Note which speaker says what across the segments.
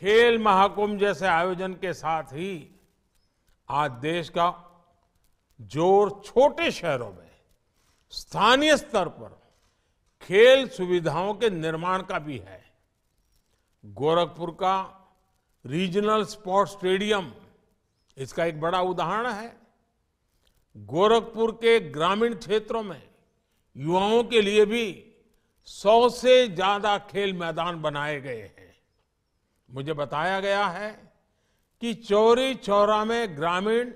Speaker 1: खेल महाकुंभ जैसे आयोजन के साथ ही आज देश का जोर छोटे शहरों में स्थानीय स्तर पर खेल सुविधाओं के निर्माण का भी है गोरखपुर का रीजनल स्पोर्ट्स स्टेडियम इसका एक बड़ा उदाहरण है गोरखपुर के ग्रामीण क्षेत्रों में युवाओं के लिए भी सौ से ज्यादा खेल मैदान बनाए गए हैं मुझे बताया गया है कि चौरी चौरा में ग्रामीण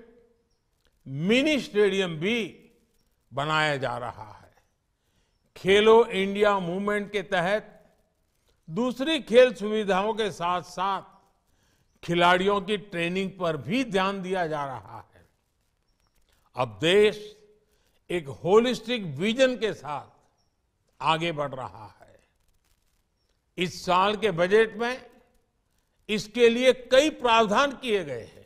Speaker 1: मिनी स्टेडियम भी बनाया जा रहा है खेलो इंडिया मूवमेंट के तहत दूसरी खेल सुविधाओं के साथ साथ खिलाड़ियों की ट्रेनिंग पर भी ध्यान दिया जा रहा है अब देश एक होलिस्टिक विजन के साथ आगे बढ़ रहा है इस साल के बजट में इसके लिए कई प्रावधान किए गए हैं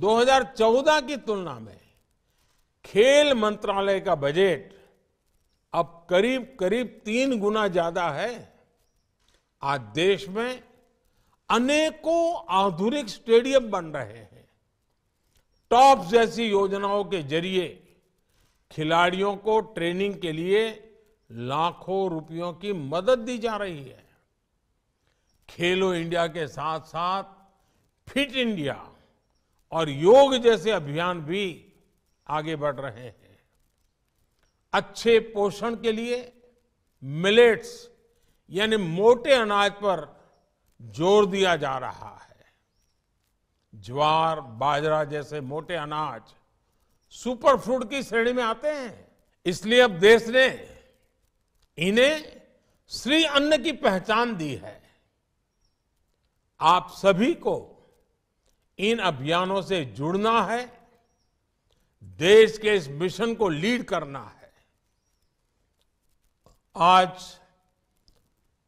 Speaker 1: 2014 की तुलना में खेल मंत्रालय का बजट अब करीब करीब तीन गुना ज्यादा है आज देश में अनेकों आधुनिक स्टेडियम बन रहे हैं टॉप जैसी योजनाओं के जरिए खिलाड़ियों को ट्रेनिंग के लिए लाखों रुपयों की मदद दी जा रही है खेलो इंडिया के साथ साथ फिट इंडिया और योग जैसे अभियान भी आगे बढ़ रहे हैं अच्छे पोषण के लिए मिलेट्स यानी मोटे अनाज पर जोर दिया जा रहा है ज्वार बाजरा जैसे मोटे अनाज सुपर फूड की श्रेणी में आते हैं इसलिए अब देश ने इन्हें श्री अन्न की पहचान दी है आप सभी को इन अभियानों से जुड़ना है देश के इस मिशन को लीड करना है आज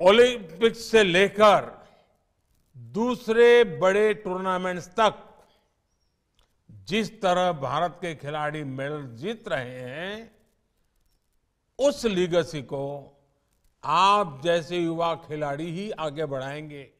Speaker 1: ओलंपिक्स से लेकर दूसरे बड़े टूर्नामेंट्स तक जिस तरह भारत के खिलाड़ी मेडल जीत रहे हैं उस लीगसी को आप जैसे युवा खिलाड़ी ही आगे बढ़ाएंगे